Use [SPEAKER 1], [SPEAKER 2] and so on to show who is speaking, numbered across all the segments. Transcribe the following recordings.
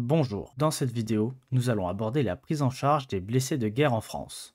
[SPEAKER 1] Bonjour, dans cette vidéo, nous allons aborder la prise en charge des blessés de guerre en France.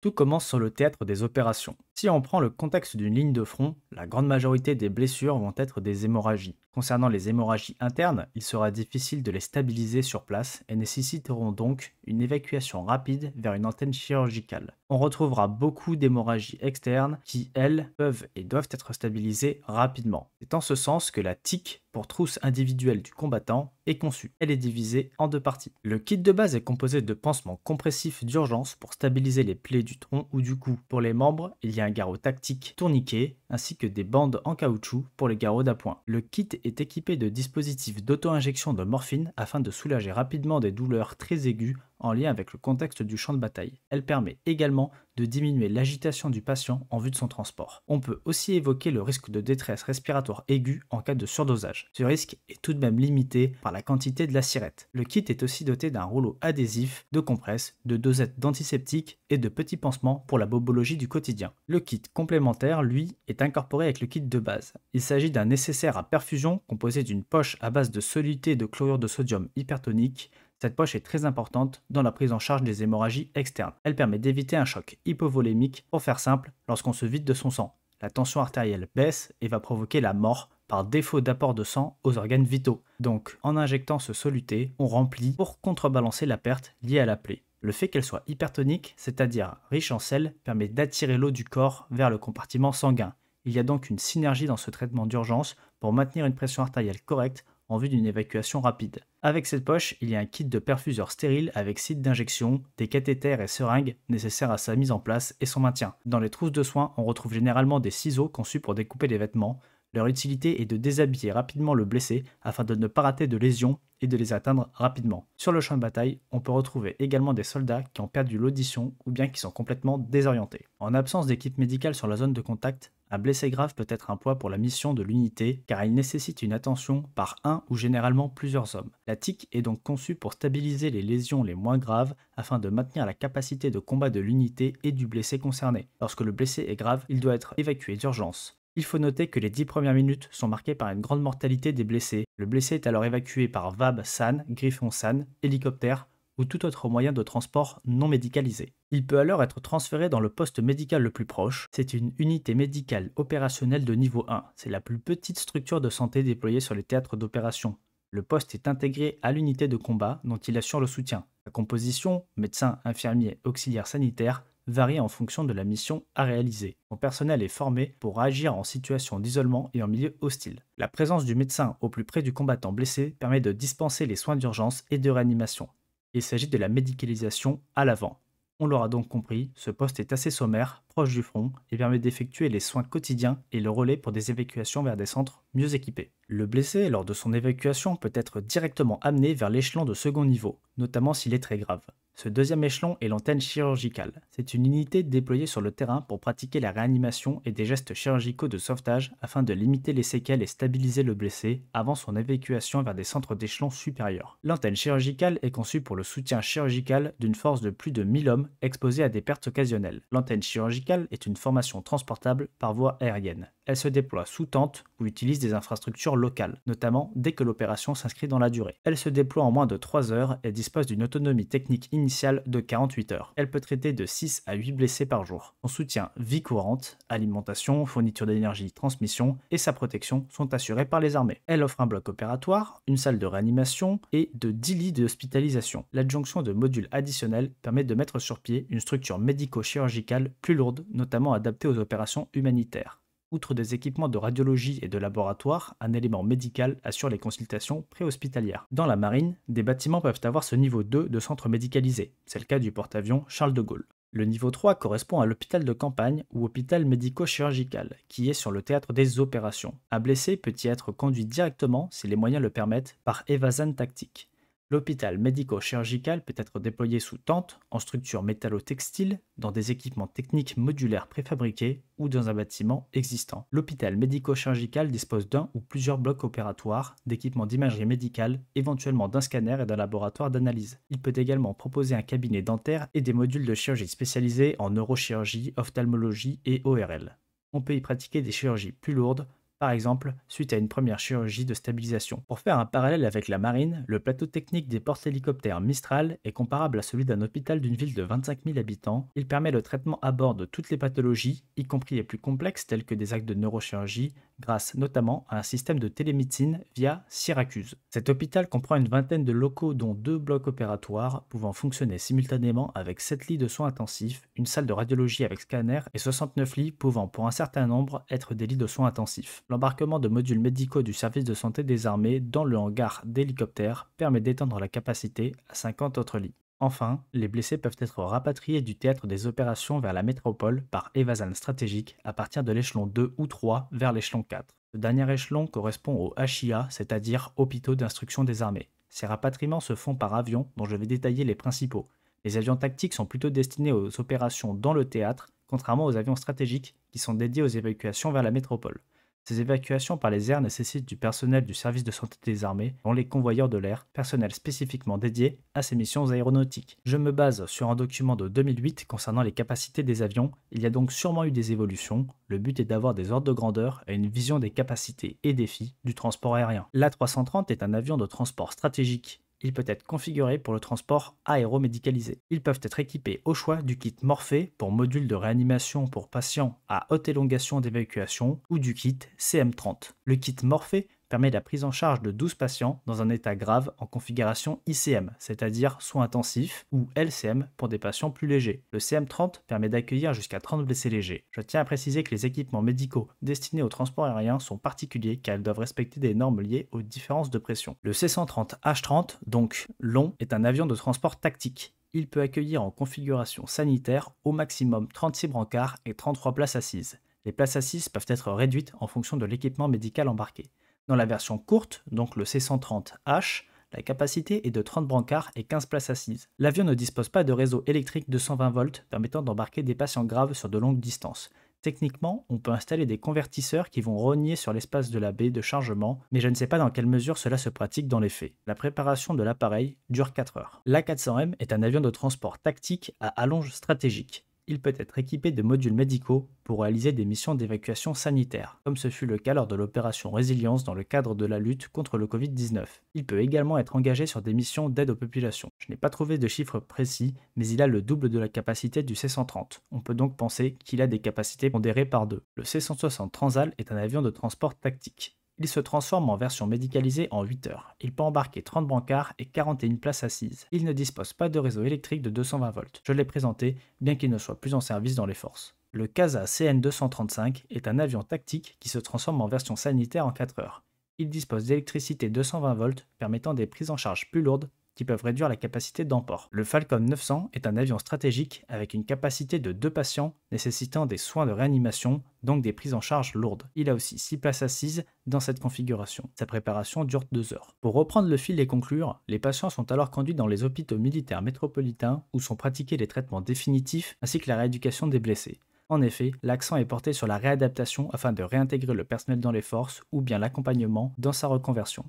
[SPEAKER 1] Tout commence sur le théâtre des opérations, si on prend le contexte d'une ligne de front, la grande majorité des blessures vont être des hémorragies. Concernant les hémorragies internes, il sera difficile de les stabiliser sur place et nécessiteront donc une évacuation rapide vers une antenne chirurgicale. On retrouvera beaucoup d'hémorragies externes qui, elles, peuvent et doivent être stabilisées rapidement. C'est en ce sens que la TIC, pour trousse individuelle du combattant, est conçue. Elle est divisée en deux parties. Le kit de base est composé de pansements compressifs d'urgence pour stabiliser les plaies du tronc ou du cou. Pour les membres, il y a un garrot tactique tourniquet ainsi que des bandes en caoutchouc pour les garrots d'appoint. Le kit est équipé de dispositifs d'auto-injection de morphine afin de soulager rapidement des douleurs très aiguës en lien avec le contexte du champ de bataille. Elle permet également de diminuer l'agitation du patient en vue de son transport. On peut aussi évoquer le risque de détresse respiratoire aiguë en cas de surdosage. Ce risque est tout de même limité par la quantité de la sirette. Le kit est aussi doté d'un rouleau adhésif, de compresses, de dosettes d'antiseptiques et de petits pansements pour la bobologie du quotidien. Le kit complémentaire, lui, est incorporé avec le kit de base. Il s'agit d'un nécessaire à perfusion composé d'une poche à base de soluté de chlorure de sodium hypertonique, cette poche est très importante dans la prise en charge des hémorragies externes. Elle permet d'éviter un choc hypovolémique, pour faire simple, lorsqu'on se vide de son sang. La tension artérielle baisse et va provoquer la mort par défaut d'apport de sang aux organes vitaux. Donc, en injectant ce soluté, on remplit pour contrebalancer la perte liée à la plaie. Le fait qu'elle soit hypertonique, c'est-à-dire riche en sel, permet d'attirer l'eau du corps vers le compartiment sanguin. Il y a donc une synergie dans ce traitement d'urgence pour maintenir une pression artérielle correcte en vue d'une évacuation rapide. Avec cette poche, il y a un kit de perfuseur stérile avec site d'injection, des cathéters et seringues nécessaires à sa mise en place et son maintien. Dans les trousses de soins, on retrouve généralement des ciseaux conçus pour découper les vêtements. Leur utilité est de déshabiller rapidement le blessé afin de ne pas rater de lésions et de les atteindre rapidement. Sur le champ de bataille, on peut retrouver également des soldats qui ont perdu l'audition ou bien qui sont complètement désorientés. En absence d'équipe médicale sur la zone de contact, un blessé grave peut être un poids pour la mission de l'unité car il nécessite une attention par un ou généralement plusieurs hommes. La TIC est donc conçue pour stabiliser les lésions les moins graves afin de maintenir la capacité de combat de l'unité et du blessé concerné. Lorsque le blessé est grave, il doit être évacué d'urgence. Il faut noter que les 10 premières minutes sont marquées par une grande mortalité des blessés. Le blessé est alors évacué par VAB San, Griffon San, hélicoptère, ou tout autre moyen de transport non médicalisé. Il peut alors être transféré dans le poste médical le plus proche. C'est une unité médicale opérationnelle de niveau 1. C'est la plus petite structure de santé déployée sur les théâtres d'opération. Le poste est intégré à l'unité de combat dont il assure le soutien. La composition, médecin, infirmier, auxiliaire sanitaire, varie en fonction de la mission à réaliser. Son personnel est formé pour agir en situation d'isolement et en milieu hostile. La présence du médecin au plus près du combattant blessé permet de dispenser les soins d'urgence et de réanimation. Il s'agit de la médicalisation à l'avant. On l'aura donc compris, ce poste est assez sommaire, proche du front, et permet d'effectuer les soins quotidiens et le relais pour des évacuations vers des centres mieux équipés. Le blessé, lors de son évacuation, peut être directement amené vers l'échelon de second niveau, notamment s'il est très grave. Ce deuxième échelon est l'antenne chirurgicale. C'est une unité déployée sur le terrain pour pratiquer la réanimation et des gestes chirurgicaux de sauvetage afin de limiter les séquelles et stabiliser le blessé avant son évacuation vers des centres d'échelon supérieurs. L'antenne chirurgicale est conçue pour le soutien chirurgical d'une force de plus de 1000 hommes exposés à des pertes occasionnelles. L'antenne chirurgicale est une formation transportable par voie aérienne elle se déploie sous tente ou utilise des infrastructures locales, notamment dès que l'opération s'inscrit dans la durée. Elle se déploie en moins de 3 heures et dispose d'une autonomie technique initiale de 48 heures. Elle peut traiter de 6 à 8 blessés par jour. Son soutien vie courante, alimentation, fourniture d'énergie, transmission et sa protection sont assurés par les armées. Elle offre un bloc opératoire, une salle de réanimation et de 10 lits d'hospitalisation. L'adjonction de modules additionnels permet de mettre sur pied une structure médico-chirurgicale plus lourde, notamment adaptée aux opérations humanitaires outre des équipements de radiologie et de laboratoire, un élément médical assure les consultations préhospitalières. Dans la marine, des bâtiments peuvent avoir ce niveau 2 de centre médicalisé, c'est le cas du porte-avions Charles de Gaulle. Le niveau 3 correspond à l'hôpital de campagne ou hôpital médico-chirurgical, qui est sur le théâtre des opérations. Un blessé peut y être conduit directement, si les moyens le permettent, par évasion tactique. L'hôpital médico-chirurgical peut être déployé sous tente, en structure métallo-textile, dans des équipements techniques modulaires préfabriqués ou dans un bâtiment existant. L'hôpital médico-chirurgical dispose d'un ou plusieurs blocs opératoires, d'équipements d'imagerie médicale, éventuellement d'un scanner et d'un laboratoire d'analyse. Il peut également proposer un cabinet dentaire et des modules de chirurgie spécialisés en neurochirurgie, ophtalmologie et ORL. On peut y pratiquer des chirurgies plus lourdes, par exemple suite à une première chirurgie de stabilisation. Pour faire un parallèle avec la marine, le plateau technique des porte-hélicoptères Mistral est comparable à celui d'un hôpital d'une ville de 25 000 habitants. Il permet le traitement à bord de toutes les pathologies, y compris les plus complexes telles que des actes de neurochirurgie, grâce notamment à un système de télémédecine via Syracuse. Cet hôpital comprend une vingtaine de locaux dont deux blocs opératoires pouvant fonctionner simultanément avec 7 lits de soins intensifs, une salle de radiologie avec scanner et 69 lits pouvant pour un certain nombre être des lits de soins intensifs. L'embarquement de modules médicaux du service de santé des armées dans le hangar d'hélicoptères permet d'étendre la capacité à 50 autres lits. Enfin, les blessés peuvent être rapatriés du théâtre des opérations vers la métropole par évasion stratégique à partir de l'échelon 2 ou 3 vers l'échelon 4. Le dernier échelon correspond au HIA, c'est-à-dire hôpitaux d'instruction des armées. Ces rapatriements se font par avion, dont je vais détailler les principaux. Les avions tactiques sont plutôt destinés aux opérations dans le théâtre, contrairement aux avions stratégiques qui sont dédiés aux évacuations vers la métropole. Ces évacuations par les airs nécessitent du personnel du service de santé des armées, dont les convoyeurs de l'air, personnel spécifiquement dédié à ces missions aéronautiques. Je me base sur un document de 2008 concernant les capacités des avions, il y a donc sûrement eu des évolutions, le but est d'avoir des ordres de grandeur et une vision des capacités et défis du transport aérien. L'A330 est un avion de transport stratégique il peut être configuré pour le transport aéromédicalisé. Ils peuvent être équipés au choix du kit Morphée pour module de réanimation pour patients à haute élongation d'évacuation ou du kit CM30. Le kit Morphée permet la prise en charge de 12 patients dans un état grave en configuration ICM, c'est-à-dire soins intensifs, ou LCM pour des patients plus légers. Le CM30 permet d'accueillir jusqu'à 30 blessés légers. Je tiens à préciser que les équipements médicaux destinés au transport aérien sont particuliers car ils doivent respecter des normes liées aux différences de pression. Le C-130H30, donc long, est un avion de transport tactique il peut accueillir en configuration sanitaire au maximum 36 brancards et 33 places assises. Les places assises peuvent être réduites en fonction de l'équipement médical embarqué. Dans la version courte, donc le C130H, la capacité est de 30 brancards et 15 places assises. L'avion ne dispose pas de réseau électrique de 120 volts permettant d'embarquer des patients graves sur de longues distances. Techniquement, on peut installer des convertisseurs qui vont rogner sur l'espace de la baie de chargement, mais je ne sais pas dans quelle mesure cela se pratique dans les faits. La préparation de l'appareil dure 4 heures. L'A400M est un avion de transport tactique à allonge stratégique il peut être équipé de modules médicaux pour réaliser des missions d'évacuation sanitaire, comme ce fut le cas lors de l'opération Résilience dans le cadre de la lutte contre le Covid-19. Il peut également être engagé sur des missions d'aide aux populations. Je n'ai pas trouvé de chiffres précis, mais il a le double de la capacité du C-130. On peut donc penser qu'il a des capacités pondérées par deux. Le C-160 Transal est un avion de transport tactique. Il se transforme en version médicalisée en 8 heures. Il peut embarquer 30 brancards et 41 places assises. Il ne dispose pas de réseau électrique de 220 volts. Je l'ai présenté, bien qu'il ne soit plus en service dans les forces. Le CASA CN235 est un avion tactique qui se transforme en version sanitaire en 4 heures. Il dispose d'électricité 220 volts permettant des prises en charge plus lourdes qui peuvent réduire la capacité d'emport. Le Falcon 900 est un avion stratégique avec une capacité de 2 patients nécessitant des soins de réanimation, donc des prises en charge lourdes. Il a aussi 6 places assises dans cette configuration. Sa préparation dure 2 heures. Pour reprendre le fil et conclure, les patients sont alors conduits dans les hôpitaux militaires métropolitains où sont pratiqués les traitements définitifs ainsi que la rééducation des blessés. En effet, l'accent est porté sur la réadaptation afin de réintégrer le personnel dans les forces ou bien l'accompagnement dans sa reconversion.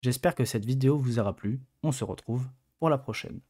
[SPEAKER 1] J'espère que cette vidéo vous aura plu. On se retrouve pour la prochaine.